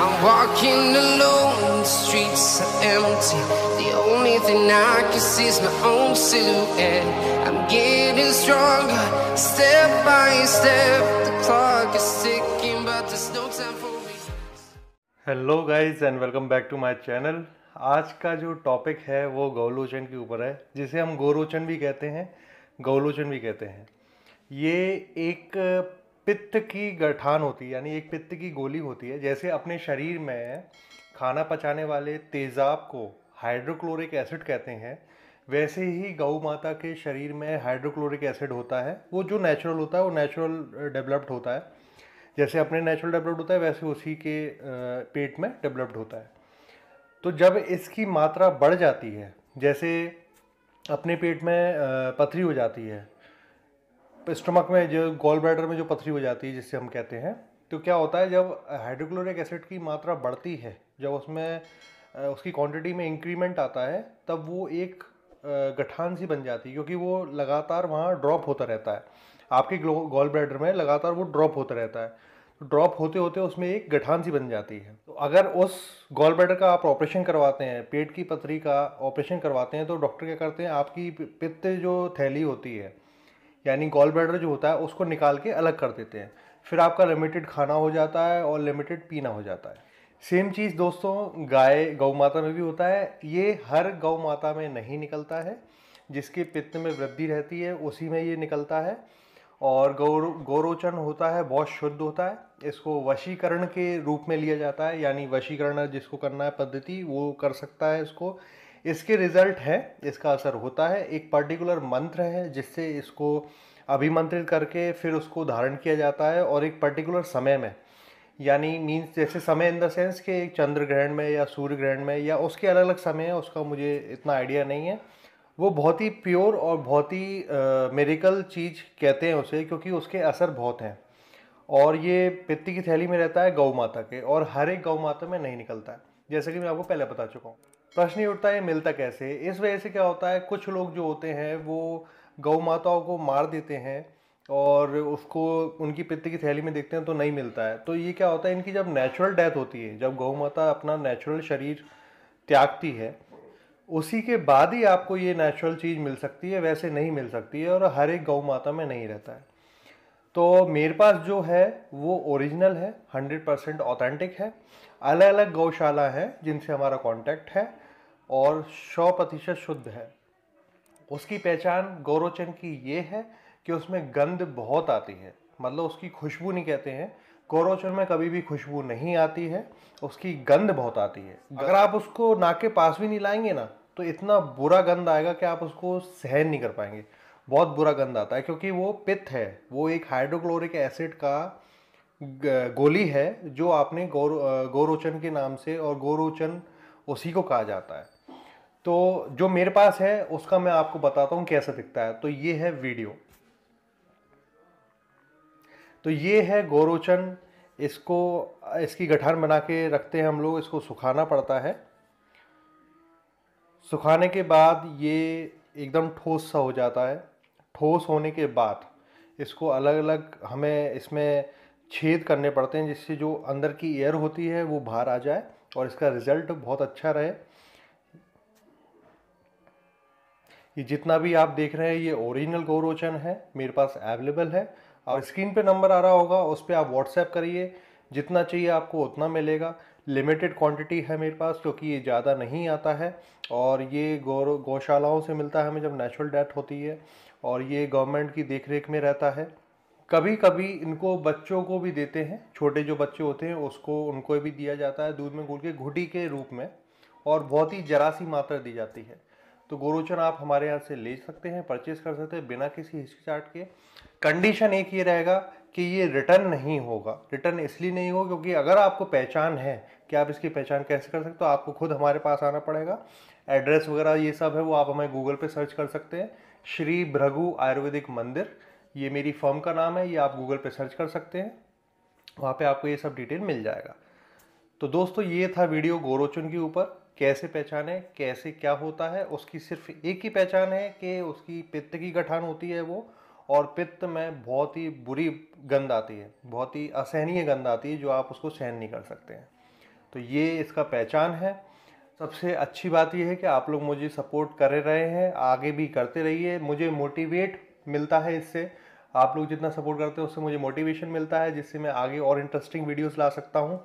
I'm walking alone, the streets are empty. The only thing I can see is my own silhouette. I'm getting stronger, step by step. The clock is ticking, but there's no time for me. Hello guys and welcome back to my channel आज का जो topic है वो गौलोचन के ऊपर है जिसे हम गौरोचन भी कहते हैं गौलोचन भी कहते हैं ये एक पित्त की गठान होती है यानी एक पित्त की गोली होती है जैसे अपने शरीर में खाना पचाने वाले तेज़ाब को हाइड्रोक्लोरिक एसिड कहते हैं वैसे ही गऊ माता के शरीर में हाइड्रोक्लोरिक एसिड होता है वो जो नेचुरल होता है वो नेचुरल डेवलप्ड होता है जैसे अपने नेचुरल डेवलप्ड होता है वैसे उसी के पेट में डेवलप्ड होता है तो जब इसकी मात्रा बढ़ जाती है जैसे अपने पेट में पथरी हो जाती है स्टमक में जो गोल ब्लैडर में जो पथरी हो जाती है जिससे हम कहते हैं तो क्या होता है जब हाइड्रोक्लोरिक एसिड की मात्रा बढ़ती है जब उसमें उसकी क्वांटिटी में इंक्रीमेंट आता है तब वो एक गठान सी बन जाती है क्योंकि वो लगातार वहाँ ड्रॉप होता रहता है आपके गोल ब्लैडर में लगातार वो ड्रॉप होता रहता है ड्रॉप तो होते होते उसमें एक गठान सी बन जाती है तो अगर उस गोल ब्लैडर का आप ऑपरेशन करवाते हैं पेट की पथरी का ऑपरेशन करवाते हैं तो डॉक्टर क्या करते हैं आपकी पित्त जो थैली होती है यानी गॉल ब्लैडर जो होता है उसको निकाल के अलग कर देते हैं फिर आपका लिमिटेड खाना हो जाता है और लिमिटेड पीना हो जाता है सेम चीज़ दोस्तों गाय गौ माता में भी होता है ये हर गौ माता में नहीं निकलता है जिसके पित्त में वृद्धि रहती है उसी में ये निकलता है और गौर गौरोचन होता है बहुत शुद्ध होता है इसको वशीकरण के रूप में लिया जाता है यानी वशीकरण जिसको करना है पद्धति वो कर सकता है इसको इसके रिजल्ट है इसका असर होता है एक पर्टिकुलर मंत्र है जिससे इसको अभिमंत्रित करके फिर उसको धारण किया जाता है और एक पर्टिकुलर समय में यानी मीन्स जैसे समय इन द सेंस कि एक चंद्र ग्रहण में या सूर्य ग्रहण में या उसके अलग अलग समय है उसका मुझे इतना आइडिया नहीं है वो बहुत ही प्योर और बहुत ही मेरिकल चीज़ कहते हैं उसे क्योंकि उसके असर बहुत हैं और ये पित्ती की थैली में रहता है गौ माता के और हर एक गौ माता में नहीं निकलता है जैसे कि मैं आपको पहले बता चुका हूँ प्रश्न ही उठता है मिलता कैसे इस वजह से क्या होता है कुछ लोग जो होते हैं वो गौ माताओं को मार देते हैं और उसको उनकी पित्त की थैली में देखते हैं तो नहीं मिलता है तो ये क्या होता है इनकी जब नेचुरल डेथ होती है जब गौ माता अपना नेचुरल शरीर त्यागती है उसी के बाद ही आपको ये नेचुरल चीज़ मिल सकती है वैसे नहीं मिल सकती है और हर एक गौ माता में नहीं रहता है तो मेरे पास जो है वो ओरिजिनल है 100 परसेंट ऑथेंटिक है अलग अलग गौशाला है जिनसे हमारा कांटेक्ट है और सौ प्रतिशत शुद्ध है उसकी पहचान गौरोचन की ये है कि उसमें गंध बहुत आती है मतलब उसकी खुशबू नहीं कहते हैं गौरोचन में कभी भी खुशबू नहीं आती है उसकी गंध बहुत आती है अगर आप उसको नाक के पास भी नहीं लाएंगे ना तो इतना बुरा गंध आएगा कि आप उसको सहन नहीं कर पाएंगे बहुत बुरा गंध आता है क्योंकि वो पित्त है वो एक हाइड्रोक्लोरिक एसिड का गोली है जो आपने गौर गौरोचन के नाम से और गौरोचन उसी को कहा जाता है तो जो मेरे पास है उसका मैं आपको बताता हूँ कैसा दिखता है तो ये है वीडियो तो ये है गौरोचन इसको इसकी गठान बना के रखते हैं हम लोग इसको सुखाना पड़ता है सुखाने के बाद ये एकदम ठोस सा हो जाता है ठोस होने के बाद इसको अलग अलग हमें इसमें छेद करने पड़ते हैं जिससे जो अंदर की एयर होती है वो बाहर आ जाए और इसका रिज़ल्ट बहुत अच्छा रहे ये जितना भी आप देख रहे हैं ये ओरिजिनल गौरोचन है मेरे पास अवेलेबल है और स्क्रीन पे नंबर आ रहा होगा उस पर आप व्हाट्सएप करिए जितना चाहिए आपको उतना मिलेगा लिमिटेड क्वांटिटी है मेरे पास क्योंकि ये ज़्यादा नहीं आता है और ये गौर गौशालाओं से मिलता है हमें जब नेचुरल डेथ होती है और ये गवर्नमेंट की देख में रहता है कभी कभी इनको बच्चों को भी देते हैं छोटे जो बच्चे होते हैं उसको उनको भी दिया जाता है दूध में घोल के घुटी के रूप में और बहुत ही जरा सी मात्रा दी जाती है तो गोरोचन आप हमारे यहाँ से ले सकते हैं परचेज़ कर सकते हैं बिना किसी चार्ट के कंडीशन एक ये रहेगा कि ये रिटर्न नहीं होगा रिटर्न इसलिए नहीं होगा क्योंकि अगर आपको पहचान है कि आप इसकी पहचान कैसे कर सकते हो तो आपको खुद हमारे पास आना पड़ेगा एड्रेस वगैरह ये सब है वो आप हमें गूगल पे सर्च कर सकते हैं श्री भृगु आयुर्वेदिक मंदिर ये मेरी फर्म का नाम है ये आप गूगल पे सर्च कर सकते हैं वहाँ पे आपको ये सब डिटेल मिल जाएगा तो दोस्तों ये था वीडियो गोरोचन के ऊपर कैसे पहचाने कैसे क्या होता है उसकी सिर्फ एक ही पहचान है कि उसकी पित्त की गठान होती है वो और पित्त में बहुत ही बुरी गंध आती है बहुत ही असहनीय गंध आती है जो आप उसको सहन नहीं कर सकते हैं तो ये इसका पहचान है सबसे अच्छी बात यह है कि आप लोग मुझे सपोर्ट कर रहे हैं आगे भी करते रहिए मुझे मोटिवेट मिलता है इससे आप लोग जितना सपोर्ट करते हैं उससे मुझे मोटिवेशन मिलता है जिससे मैं आगे और इंटरेस्टिंग वीडियोस ला सकता हूँ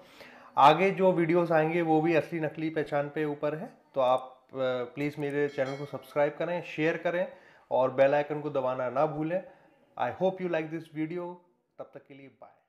आगे जो वीडियोस आएंगे वो भी असली नकली पहचान पे ऊपर है तो आप प्लीज़ मेरे चैनल को सब्सक्राइब करें शेयर करें और बेल आइकन को दबाना ना भूलें I hope you like this video तब तक के लिए बाय